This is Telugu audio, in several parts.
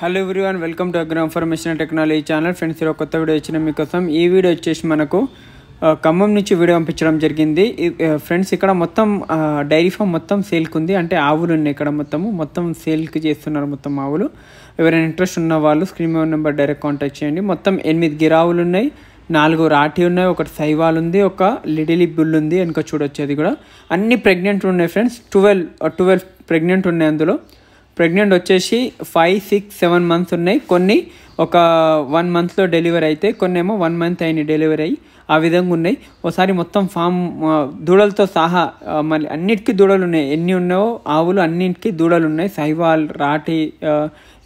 hello everyone welcome to Agra information technology channel friends ఈరోజు కొత్త వీడియో వచ్చిన మీకోసం ఈ వీడియో వచ్చేసి మనకు ఖమ్మం నుంచి వీడియో పంపించడం జరిగింది ఫ్రెండ్స్ ఇక్కడ మొత్తం డైరీ ఫామ్ మొత్తం సేల్కి ఉంది అంటే ఆవులు ఉన్నాయి ఇక్కడ మొత్తము మొత్తం సేల్కి చేస్తున్నారు మొత్తం ఆవులు ఎవరైనా ఇంట్రెస్ట్ ఉన్న వాళ్ళు స్క్రీన్ నెంబర్ డైరెక్ట్ కాంటాక్ట్ చేయండి మొత్తం ఎనిమిది గిరావులు ఉన్నాయి నాలుగు రాఠీ ఉన్నాయి ఒకటి సైవాల్ ఉంది ఒక లిడిలి బుల్ ఉంది వెనుక చూడొచ్చు అది కూడా అన్ని ప్రెగ్నెంట్ ఉన్నాయి ఫ్రెండ్స్ ట్వెల్వ్ ట్వెల్వ్ ప్రెగ్నెంట్ ఉన్నాయి అందులో ప్రెగ్నెంట్ వచ్చేసి ఫైవ్ సిక్స్ సెవెన్ మంత్స్ ఉన్నాయి కొన్ని ఒక వన్ మంత్లో డెలివరీ అయితే కొన్ని ఏమో వన్ మంత్ అయిన డెలివరీ అయ్యి ఆ విధంగా ఉన్నాయి ఒకసారి మొత్తం ఫామ్ దూడలతో సహా మళ్ళీ అన్నిటికీ దూడలు ఉన్నాయి ఎన్ని ఉన్నాయో ఆవులు అన్నింటికీ దూడలు ఉన్నాయి సైవాల్ రాటి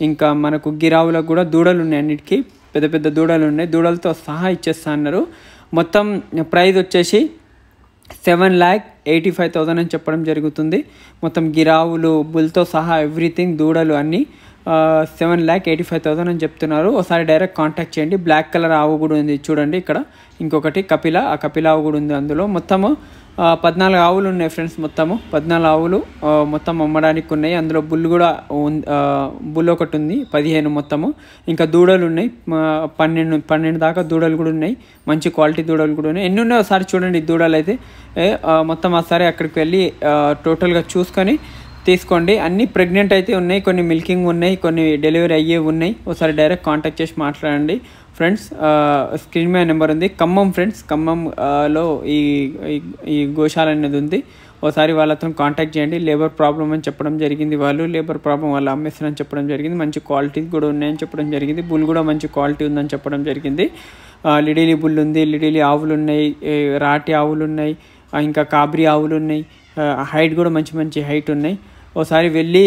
ఇంకా మనకు గిరావులకు కూడా దూడలు ఉన్నాయి అన్నిటికీ పెద్ద పెద్ద దూడలు ఉన్నాయి దూడలతో సహా ఇచ్చేస్తా అన్నారు మొత్తం ప్రైజ్ వచ్చేసి seven lakh eighty five thousand అని చెప్పడం జరుగుతుంది మొత్తం గిరావులు బుల్తో సహా ఎవ్రీథింగ్ దూడలు అన్నీ seven lakh eighty five thousand అని చెప్తున్నారు ఒకసారి డైరెక్ట్ కాంటాక్ట్ చేయండి బ్లాక్ కలర్ ఆవు కూడా ఉంది చూడండి ఇక్కడ ఇంకొకటి కపిల ఆ కపిల ఆవు కూడా ఉంది అందులో మొత్తము పద్నాలుగు ఆవులు ఉన్నాయి ఫ్రెండ్స్ మొత్తము పద్నాలుగు ఆవులు మొత్తం అమ్మడానికి ఉన్నాయి అందులో బుల్ కూడా బుల్ ఒకటి ఉంది పదిహేను మొత్తము ఇంకా దూడలు ఉన్నాయి పన్నెండు పన్నెండు దాకా దూడలు కూడా ఉన్నాయి మంచి క్వాలిటీ దూడలు కూడా ఉన్నాయి ఎన్ని ఉన్నాయో ఒకసారి చూడండి దూడలు అయితే మొత్తం ఆ సరే అక్కడికి వెళ్ళి టోటల్గా చూసుకొని తీసుకోండి అన్ని ప్రెగ్నెంట్ అయితే ఉన్నాయి కొన్ని మిల్కింగ్ ఉన్నాయి కొన్ని డెలివరీ అయ్యే ఉన్నాయి ఒకసారి డైరెక్ట్ కాంటాక్ట్ చేసి మాట్లాడండి ఫ్రెండ్స్ స్క్రీన్ మీద నెంబర్ ఉంది ఖమ్మం ఫ్రెండ్స్ ఖమ్మంలో ఈ ఈ గోశాల అనేది ఉంది ఒకసారి వాళ్ళతో కాంటాక్ట్ చేయండి లేబర్ ప్రాబ్లం అని చెప్పడం జరిగింది వాళ్ళు లేబర్ ప్రాబ్లం వాళ్ళు అమ్మేస్తారని చెప్పడం జరిగింది మంచి క్వాలిటీ కూడా ఉన్నాయని చెప్పడం జరిగింది బుల్ కూడా మంచి క్వాలిటీ ఉందని చెప్పడం జరిగింది లిడిలి బుల్ ఉంది లిడిలి ఆవులు ఉన్నాయి రాటి ఆవులు ఉన్నాయి ఇంకా కాబరి ఆవులు ఉన్నాయి హైట్ కూడా మంచి మంచి హైట్ ఉన్నాయి ఓసారి వెళ్ళి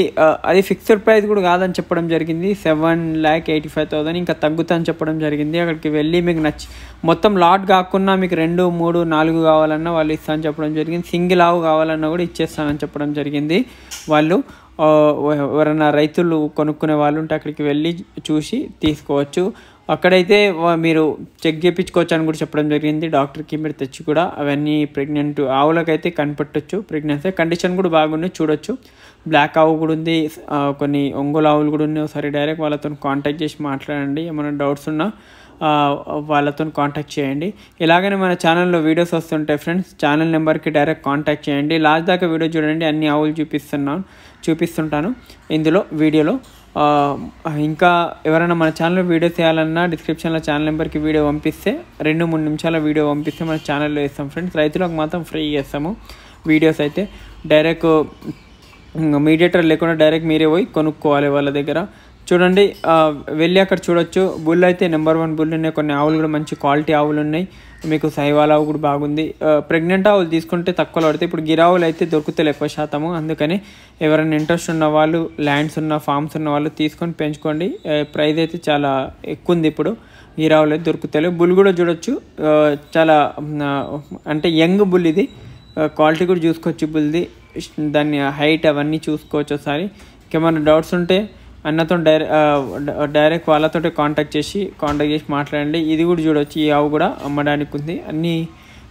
అది ఫిక్స్డ్ ప్రైస్ కూడా కాదని చెప్పడం జరిగింది seven lakh eighty five thousand ఇంకా తగ్గుతుందని చెప్పడం జరిగింది అక్కడికి వెళ్ళి మీకు నచ్చి మొత్తం లాట్ కాకుండా మీకు రెండు మూడు నాలుగు కావాలన్నా వాళ్ళు ఇస్తా అని చెప్పడం జరిగింది సింగిల్ ఆవు కావాలన్నా కూడా ఇచ్చేస్తానని చెప్పడం జరిగింది వాళ్ళు ఎవరైనా రైతులు కొనుక్కునే వాళ్ళు ఉంటే అక్కడికి వెళ్ళి చూసి తీసుకోవచ్చు అక్కడైతే మీరు చెక్ చేయించుకోవచ్చు అని కూడా చెప్పడం జరిగింది డాక్టర్కి మీరు తెచ్చి కూడా అవన్నీ ప్రెగ్నెంట్ ఆవులకైతే కనిపెట్టచ్చు ప్రెగ్నెన్సీ కండిషన్ కూడా బాగుంది చూడొచ్చు బ్లాక్ ఆవు కూడా ఉంది కొన్ని ఒంగోలు ఆవులు కూడా ఉన్నాయి ఒకసారి డైరెక్ట్ వాళ్ళతో కాంటాక్ట్ చేసి మాట్లాడండి ఏమైనా డౌట్స్ ఉన్నా వాళ్ళతో కాంటాక్ట్ చేయండి ఇలాగనే మన ఛానల్లో వీడియోస్ వస్తుంటాయి ఫ్రెండ్స్ ఛానల్ నెంబర్కి డైరెక్ట్ కాంటాక్ట్ చేయండి లాస్ట్ దాకా వీడియో చూడండి అన్ని ఆవులు చూపిస్తున్నాను చూపిస్తుంటాను ఇందులో వీడియోలో ఇంకా ఎవరైనా మన ఛానల్లో వీడియో చేయాలన్నా డిస్క్రిప్షన్లో ఛానల్ నెంబర్కి వీడియో పంపిస్తే రెండు మూడు నిమిషాల వీడియో పంపిస్తే మన ఛానల్లో వేస్తాం ఫ్రెండ్స్ రైతులకు మాత్రం ఫ్రీ చేస్తాము వీడియోస్ అయితే డైరెక్ట్ మీడియేటర్ లేకుండా డైరెక్ట్ మీరే పోయి కొనుక్కోవాలి వాళ్ళ దగ్గర చూడండి వెళ్ళి అక్కడ చూడొచ్చు బుల్ అయితే నెంబర్ వన్ బుల్ ఉన్నాయి కొన్ని ఆవులు కూడా మంచి క్వాలిటీ ఆవులు ఉన్నాయి మీకు సైవాలావు కూడా బాగుంది ప్రెగ్నెంట్ ఆవులు తీసుకుంటే తక్కువలో పడితే ఇప్పుడు గిరావులు అయితే దొరుకుతాయి ఎక్కువ శాతము అందుకని ఎవరైనా ఇంట్రెస్ట్ ఉన్న వాళ్ళు ల్యాండ్స్ ఉన్న ఫామ్స్ ఉన్న వాళ్ళు తీసుకొని పెంచుకోండి ప్రైస్ అయితే చాలా ఎక్కువ ఉంది ఇప్పుడు గిరావులు అయితే దొరుకుతాయి బుల్ కూడా చూడొచ్చు చాలా అంటే యంగ్ బుల్ ఇది క్వాలిటీ కూడా చూసుకోవచ్చు బుల్ది దాని హైట్ అవన్నీ చూసుకోవచ్చు ఒకసారి ఇంకేమైనా డౌట్స్ ఉంటే అన్నతో డైరెక్ట్ డైరెక్ట్ వాళ్ళతో కాంటాక్ట్ చేసి కాంటాక్ట్ చేసి మాట్లాడండి ఇది కూడా చూడవచ్చు ఈ ఆవు కూడా అమ్మడానికి ఉంది అన్నీ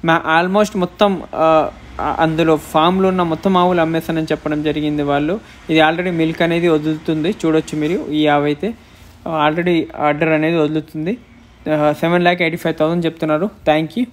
మా ఆల్మోస్ట్ మొత్తం అందులో ఫామ్లో ఉన్న మొత్తం ఆవులు అమ్మేస్తానని చెప్పడం జరిగింది వాళ్ళు ఇది ఆల్రెడీ మిల్క్ అనేది వదులుతుంది చూడొచ్చు మీరు ఈ ఆవు అయితే ఆల్రెడీ ఆర్డర్ అనేది వదులుతుంది seven lakh eighty five thousand చెప్తున్నారు థ్యాంక్ యూ